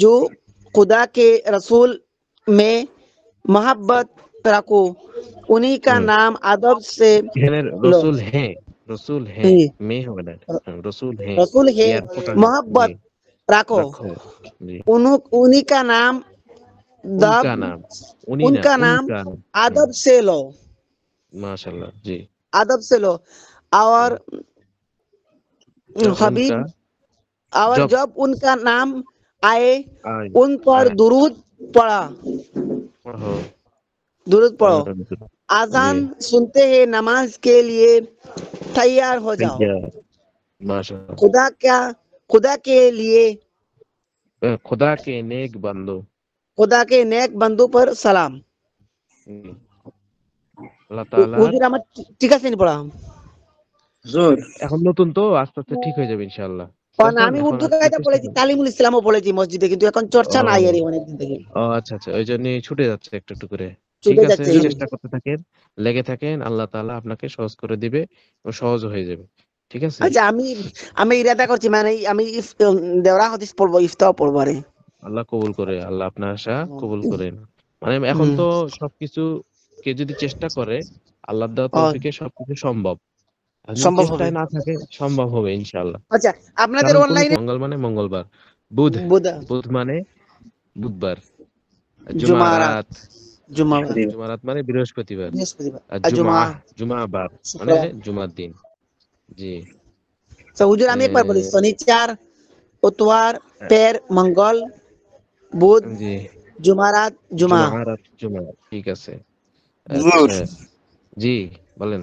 जो खुदा के रसूल में मोहब्बत रखो उन्हीं का हम्म। नाम अदब से रसूल है रसूल है मैं रसूल है रसूल है मोहब्बत रखो उन्हीं का नाम उनका नाम उनका नाम अदब हम्म। से लो माशाल्लाह जी अदब से लो और हबीब और जब उनका नाम आए उन पर दुरूद पढ़ा दुरूद पढ़ो आजान सुनते हैं नमाज के लिए तैयार हो जाओ खुदा क्या खुदा के लिए खुदा के नेक बंदो खुदा के नेक बंदो पर सलाम ठीक है ঠিক আছে নি পড়া জোর এখন নতুন তো আস্তে আস্তে ঠিক হয়ে আমি উর্দু কায়দা বলেছি তালিমুল ইসলামও বলেছি মসজিদে কিন্তু এখন চর্চা নাই এর অনেকদিন থেকে ও আচ্ছা আচ্ছা ওই জন্য ছুটে যাচ্ছে একটু একটু করে চেষ্টা করতে থাকেন লেগে থাকেন আল্লাহ তাআলা আপনাকে সহজ করে দিবে সহজ হয়ে যাবে ঠিক আছে আচ্ছা আমি আমি ইরাদা করছি মানে আমি দেওরা হাদিস পড়বো ইফতাও পড়বো আরে আল্লাহ কবুল করে আল্লাহ আপনার আশা কবুল করেন মানে এখন তো সবকিছু কে যদি চেষ্টা করে আল্লাহ দেওয়া তৌফিকে সবকিছু সম্ভব সম্ভব হবে না থাকে সম্ভব হবে ইনশাআল্লাহ আচ্ছা আপনাদের অনলাইনে মঙ্গল মানে মঙ্গলবার বুধ বুধ মানে বুধবার মানে বৃহস্পতিবার জুমা জুমা বার মানে জুমার দিন জি তো হুজুর আমি একবার বলি শনিচার বুধবার পের মঙ্গল বুধ জি জুমা জুমা জুমা ঠিক আছে আচ্ছা, জি বলেন